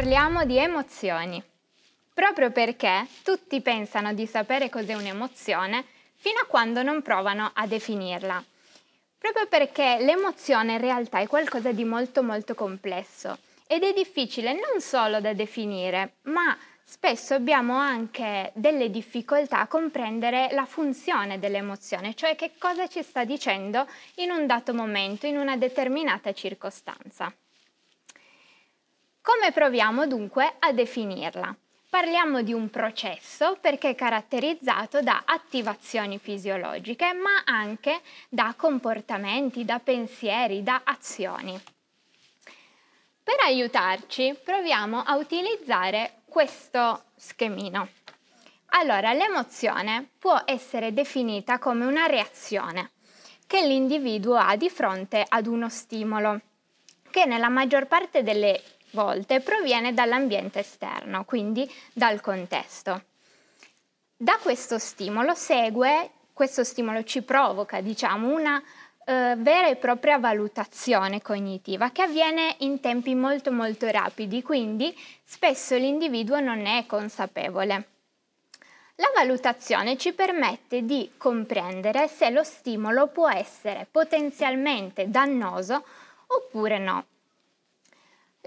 parliamo di emozioni. Proprio perché tutti pensano di sapere cos'è un'emozione fino a quando non provano a definirla. Proprio perché l'emozione in realtà è qualcosa di molto molto complesso ed è difficile non solo da definire, ma spesso abbiamo anche delle difficoltà a comprendere la funzione dell'emozione, cioè che cosa ci sta dicendo in un dato momento, in una determinata circostanza. Come proviamo dunque a definirla? Parliamo di un processo perché è caratterizzato da attivazioni fisiologiche, ma anche da comportamenti, da pensieri, da azioni. Per aiutarci proviamo a utilizzare questo schemino. Allora, l'emozione può essere definita come una reazione che l'individuo ha di fronte ad uno stimolo, che nella maggior parte delle volte proviene dall'ambiente esterno, quindi dal contesto. Da questo stimolo segue, questo stimolo ci provoca, diciamo, una eh, vera e propria valutazione cognitiva che avviene in tempi molto molto rapidi, quindi spesso l'individuo non ne è consapevole. La valutazione ci permette di comprendere se lo stimolo può essere potenzialmente dannoso oppure no.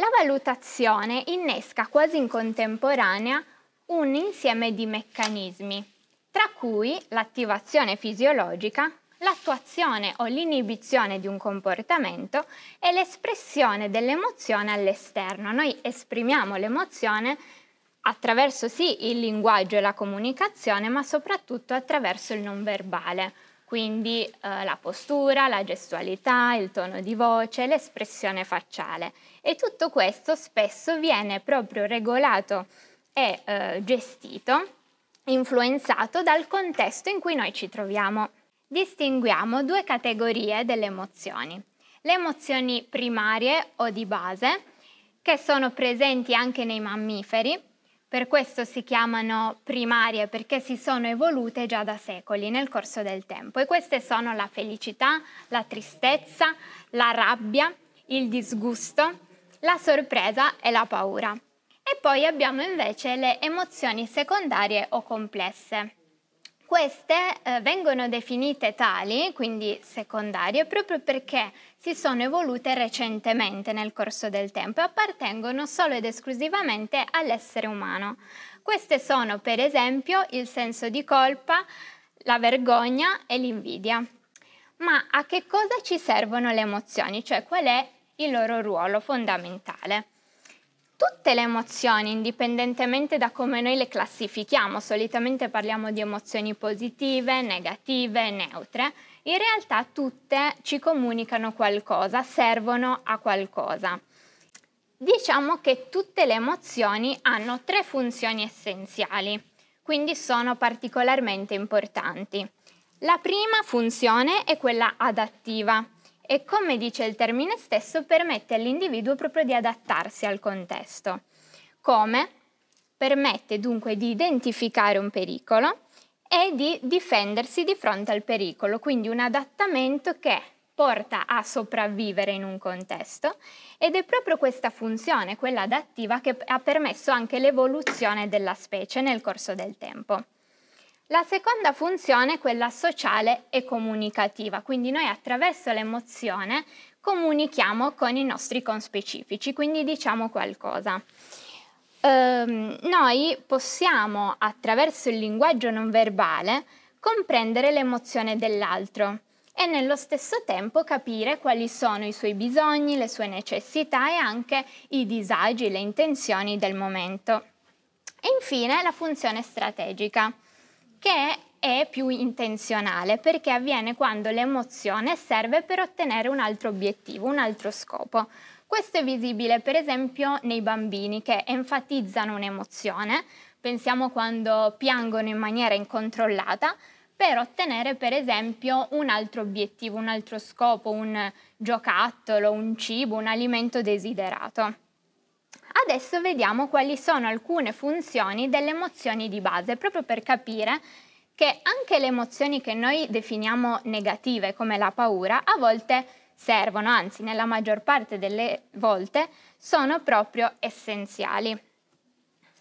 La valutazione innesca quasi in contemporanea un insieme di meccanismi, tra cui l'attivazione fisiologica, l'attuazione o l'inibizione di un comportamento e l'espressione dell'emozione all'esterno. Noi esprimiamo l'emozione attraverso sì il linguaggio e la comunicazione, ma soprattutto attraverso il non verbale quindi eh, la postura, la gestualità, il tono di voce, l'espressione facciale. E tutto questo spesso viene proprio regolato e eh, gestito, influenzato dal contesto in cui noi ci troviamo. Distinguiamo due categorie delle emozioni. Le emozioni primarie o di base, che sono presenti anche nei mammiferi per questo si chiamano primarie, perché si sono evolute già da secoli nel corso del tempo. E queste sono la felicità, la tristezza, la rabbia, il disgusto, la sorpresa e la paura. E poi abbiamo invece le emozioni secondarie o complesse. Queste eh, vengono definite tali, quindi secondarie, proprio perché si sono evolute recentemente nel corso del tempo e appartengono solo ed esclusivamente all'essere umano. Queste sono per esempio il senso di colpa, la vergogna e l'invidia. Ma a che cosa ci servono le emozioni? Cioè qual è il loro ruolo fondamentale? tutte le emozioni, indipendentemente da come noi le classifichiamo, solitamente parliamo di emozioni positive, negative, neutre, in realtà tutte ci comunicano qualcosa, servono a qualcosa. Diciamo che tutte le emozioni hanno tre funzioni essenziali, quindi sono particolarmente importanti. La prima funzione è quella adattiva, e, come dice il termine stesso, permette all'individuo proprio di adattarsi al contesto. Come? Permette dunque di identificare un pericolo e di difendersi di fronte al pericolo, quindi un adattamento che porta a sopravvivere in un contesto ed è proprio questa funzione, quella adattiva, che ha permesso anche l'evoluzione della specie nel corso del tempo. La seconda funzione è quella sociale e comunicativa, quindi noi attraverso l'emozione comunichiamo con i nostri conspecifici, quindi diciamo qualcosa. Ehm, noi possiamo attraverso il linguaggio non verbale comprendere l'emozione dell'altro e nello stesso tempo capire quali sono i suoi bisogni, le sue necessità e anche i disagi, le intenzioni del momento. E infine la funzione strategica che è più intenzionale perché avviene quando l'emozione serve per ottenere un altro obiettivo, un altro scopo. Questo è visibile per esempio nei bambini che enfatizzano un'emozione, pensiamo quando piangono in maniera incontrollata, per ottenere per esempio un altro obiettivo, un altro scopo, un giocattolo, un cibo, un alimento desiderato. Adesso vediamo quali sono alcune funzioni delle emozioni di base, proprio per capire che anche le emozioni che noi definiamo negative, come la paura, a volte servono, anzi nella maggior parte delle volte sono proprio essenziali.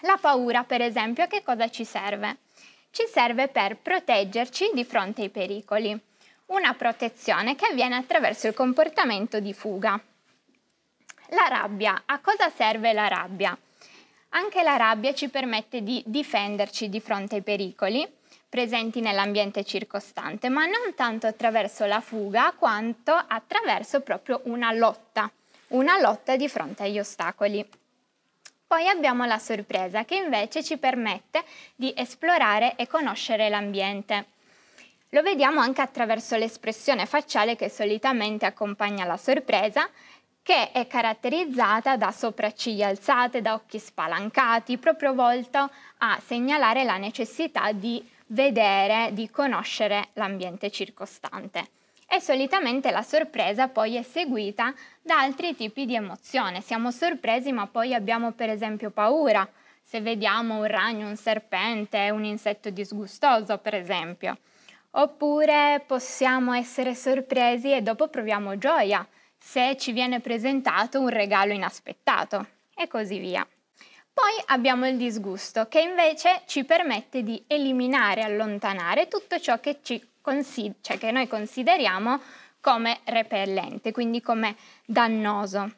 La paura, per esempio, a che cosa ci serve? Ci serve per proteggerci di fronte ai pericoli, una protezione che avviene attraverso il comportamento di fuga. La rabbia. A cosa serve la rabbia? Anche la rabbia ci permette di difenderci di fronte ai pericoli presenti nell'ambiente circostante, ma non tanto attraverso la fuga quanto attraverso proprio una lotta, una lotta di fronte agli ostacoli. Poi abbiamo la sorpresa che invece ci permette di esplorare e conoscere l'ambiente. Lo vediamo anche attraverso l'espressione facciale che solitamente accompagna la sorpresa, che è caratterizzata da sopracciglia alzate, da occhi spalancati, proprio volto a segnalare la necessità di vedere, di conoscere l'ambiente circostante. E solitamente la sorpresa poi è seguita da altri tipi di emozione. Siamo sorpresi ma poi abbiamo per esempio paura, se vediamo un ragno, un serpente, un insetto disgustoso per esempio. Oppure possiamo essere sorpresi e dopo proviamo gioia, se ci viene presentato un regalo inaspettato e così via. Poi abbiamo il disgusto che invece ci permette di eliminare, allontanare tutto ciò che, cioè che noi consideriamo come repellente, quindi come dannoso.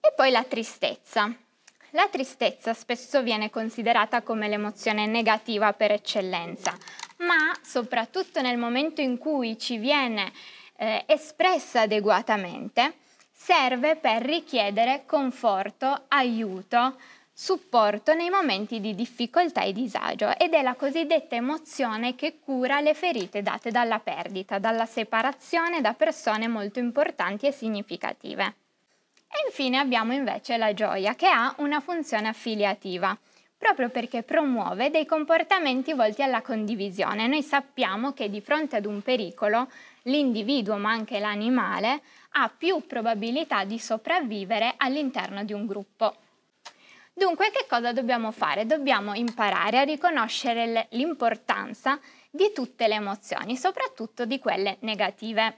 E poi la tristezza. La tristezza spesso viene considerata come l'emozione negativa per eccellenza, ma soprattutto nel momento in cui ci viene eh, espressa adeguatamente, serve per richiedere conforto, aiuto, supporto nei momenti di difficoltà e disagio ed è la cosiddetta emozione che cura le ferite date dalla perdita, dalla separazione da persone molto importanti e significative. E infine abbiamo invece la gioia che ha una funzione affiliativa proprio perché promuove dei comportamenti volti alla condivisione. Noi sappiamo che di fronte ad un pericolo l'individuo, ma anche l'animale, ha più probabilità di sopravvivere all'interno di un gruppo. Dunque che cosa dobbiamo fare? Dobbiamo imparare a riconoscere l'importanza di tutte le emozioni, soprattutto di quelle negative.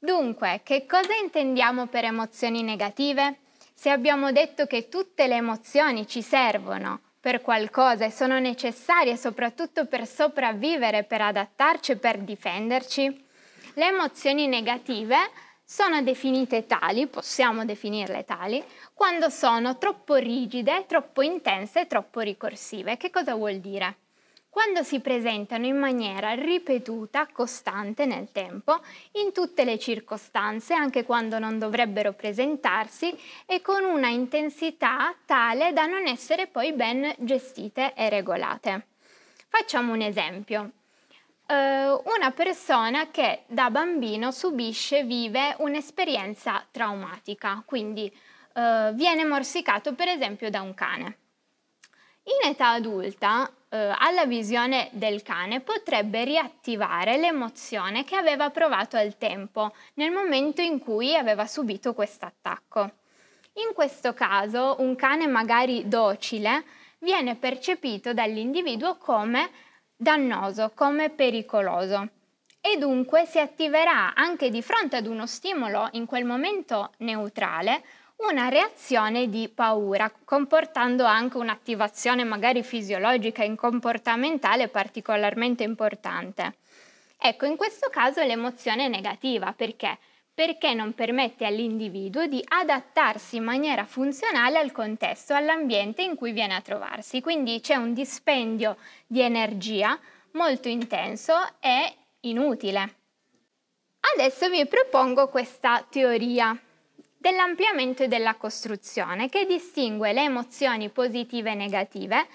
Dunque, che cosa intendiamo per emozioni negative? Se abbiamo detto che tutte le emozioni ci servono per qualcosa e sono necessarie soprattutto per sopravvivere, per adattarci, per difenderci. Le emozioni negative sono definite tali, possiamo definirle tali, quando sono troppo rigide, troppo intense, troppo ricorsive. Che cosa vuol dire? quando si presentano in maniera ripetuta, costante nel tempo, in tutte le circostanze, anche quando non dovrebbero presentarsi, e con una intensità tale da non essere poi ben gestite e regolate. Facciamo un esempio. Uh, una persona che da bambino subisce, vive un'esperienza traumatica, quindi uh, viene morsicato per esempio da un cane. In età adulta eh, alla visione del cane potrebbe riattivare l'emozione che aveva provato al tempo, nel momento in cui aveva subito questo attacco. In questo caso un cane magari docile viene percepito dall'individuo come dannoso, come pericoloso e dunque si attiverà anche di fronte ad uno stimolo in quel momento neutrale una reazione di paura, comportando anche un'attivazione magari fisiologica e comportamentale particolarmente importante. Ecco, in questo caso l'emozione è negativa perché? Perché non permette all'individuo di adattarsi in maniera funzionale al contesto, all'ambiente in cui viene a trovarsi. Quindi c'è un dispendio di energia molto intenso e inutile. Adesso vi propongo questa teoria dell'ampliamento e della costruzione, che distingue le emozioni positive e negative,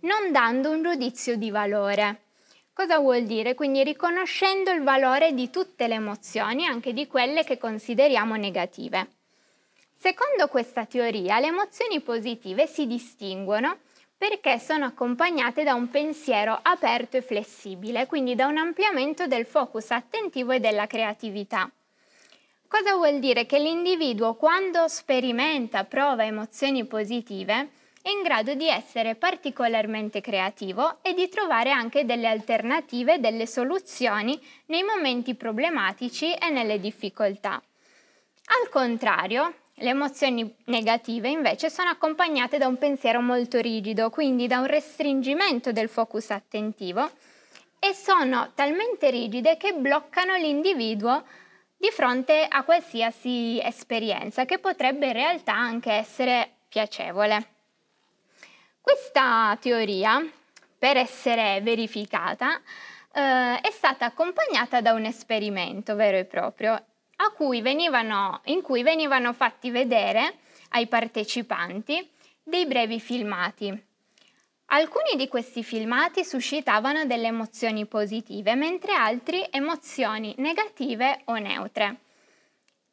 non dando un giudizio di valore. Cosa vuol dire? Quindi riconoscendo il valore di tutte le emozioni, anche di quelle che consideriamo negative. Secondo questa teoria, le emozioni positive si distinguono perché sono accompagnate da un pensiero aperto e flessibile, quindi da un ampliamento del focus attentivo e della creatività. Cosa vuol dire? Che l'individuo quando sperimenta, prova emozioni positive, è in grado di essere particolarmente creativo e di trovare anche delle alternative, delle soluzioni nei momenti problematici e nelle difficoltà. Al contrario, le emozioni negative invece sono accompagnate da un pensiero molto rigido, quindi da un restringimento del focus attentivo e sono talmente rigide che bloccano l'individuo di fronte a qualsiasi esperienza che potrebbe in realtà anche essere piacevole. Questa teoria, per essere verificata, eh, è stata accompagnata da un esperimento vero e proprio cui venivano, in cui venivano fatti vedere ai partecipanti dei brevi filmati Alcuni di questi filmati suscitavano delle emozioni positive, mentre altri emozioni negative o neutre.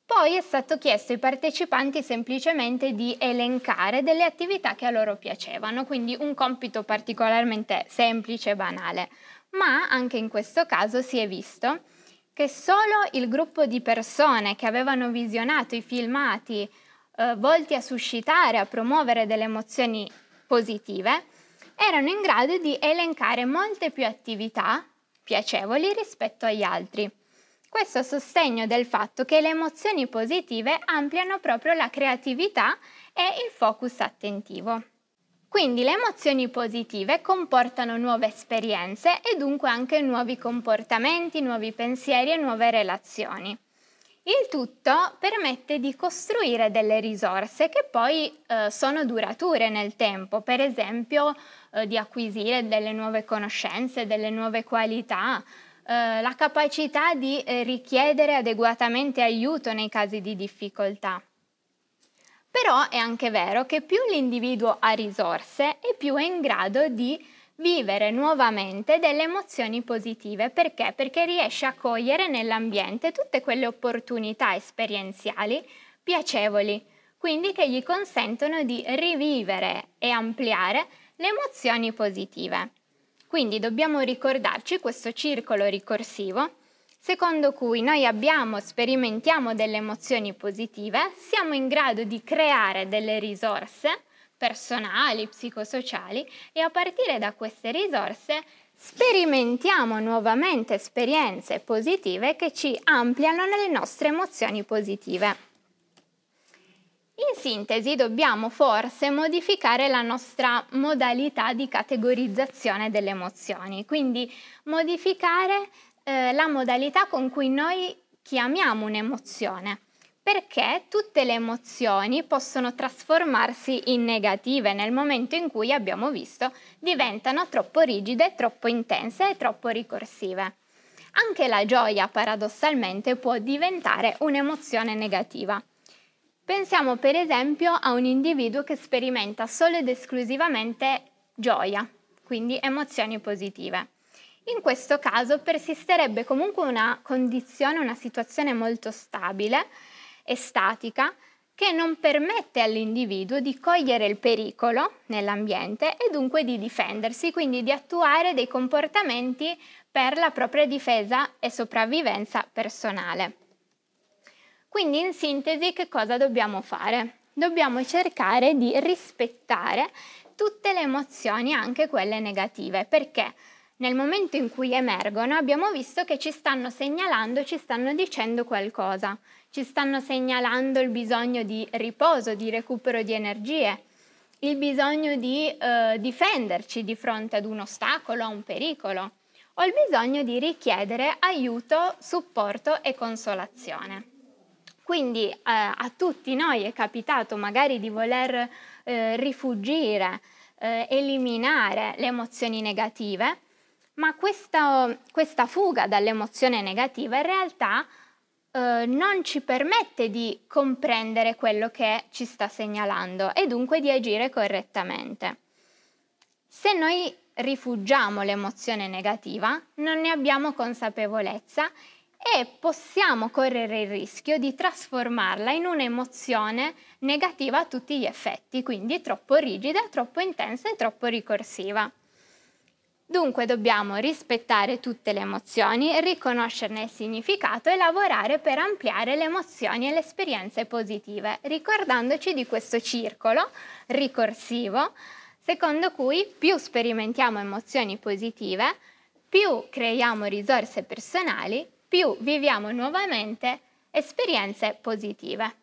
Poi è stato chiesto ai partecipanti semplicemente di elencare delle attività che a loro piacevano, quindi un compito particolarmente semplice e banale. Ma anche in questo caso si è visto che solo il gruppo di persone che avevano visionato i filmati eh, volti a suscitare, a promuovere delle emozioni positive, erano in grado di elencare molte più attività piacevoli rispetto agli altri. Questo a sostegno del fatto che le emozioni positive ampliano proprio la creatività e il focus attentivo. Quindi le emozioni positive comportano nuove esperienze e dunque anche nuovi comportamenti, nuovi pensieri e nuove relazioni. Il tutto permette di costruire delle risorse che poi eh, sono durature nel tempo, per esempio eh, di acquisire delle nuove conoscenze, delle nuove qualità, eh, la capacità di eh, richiedere adeguatamente aiuto nei casi di difficoltà. Però è anche vero che più l'individuo ha risorse e più è in grado di vivere nuovamente delle emozioni positive. Perché? Perché riesce a cogliere nell'ambiente tutte quelle opportunità esperienziali piacevoli, quindi che gli consentono di rivivere e ampliare le emozioni positive. Quindi dobbiamo ricordarci questo circolo ricorsivo secondo cui noi abbiamo, sperimentiamo delle emozioni positive, siamo in grado di creare delle risorse personali, psicosociali e a partire da queste risorse sperimentiamo nuovamente esperienze positive che ci ampliano le nostre emozioni positive. In sintesi dobbiamo forse modificare la nostra modalità di categorizzazione delle emozioni, quindi modificare eh, la modalità con cui noi chiamiamo un'emozione perché tutte le emozioni possono trasformarsi in negative nel momento in cui abbiamo visto diventano troppo rigide, troppo intense e troppo ricorsive. Anche la gioia paradossalmente può diventare un'emozione negativa. Pensiamo per esempio a un individuo che sperimenta solo ed esclusivamente gioia, quindi emozioni positive. In questo caso persisterebbe comunque una condizione, una situazione molto stabile, e statica che non permette all'individuo di cogliere il pericolo nell'ambiente e dunque di difendersi, quindi di attuare dei comportamenti per la propria difesa e sopravvivenza personale. Quindi in sintesi che cosa dobbiamo fare? Dobbiamo cercare di rispettare tutte le emozioni, anche quelle negative, perché nel momento in cui emergono abbiamo visto che ci stanno segnalando, ci stanno dicendo qualcosa ci stanno segnalando il bisogno di riposo, di recupero di energie, il bisogno di eh, difenderci di fronte ad un ostacolo, a un pericolo, o il bisogno di richiedere aiuto, supporto e consolazione. Quindi eh, a tutti noi è capitato magari di voler eh, rifugire, eh, eliminare le emozioni negative, ma questa, questa fuga dall'emozione negativa in realtà eh, non ci permette di comprendere quello che ci sta segnalando e dunque di agire correttamente. Se noi rifugiamo l'emozione negativa, non ne abbiamo consapevolezza e possiamo correre il rischio di trasformarla in un'emozione negativa a tutti gli effetti, quindi troppo rigida, troppo intensa e troppo ricorsiva. Dunque dobbiamo rispettare tutte le emozioni, riconoscerne il significato e lavorare per ampliare le emozioni e le esperienze positive, ricordandoci di questo circolo ricorsivo secondo cui più sperimentiamo emozioni positive, più creiamo risorse personali, più viviamo nuovamente esperienze positive.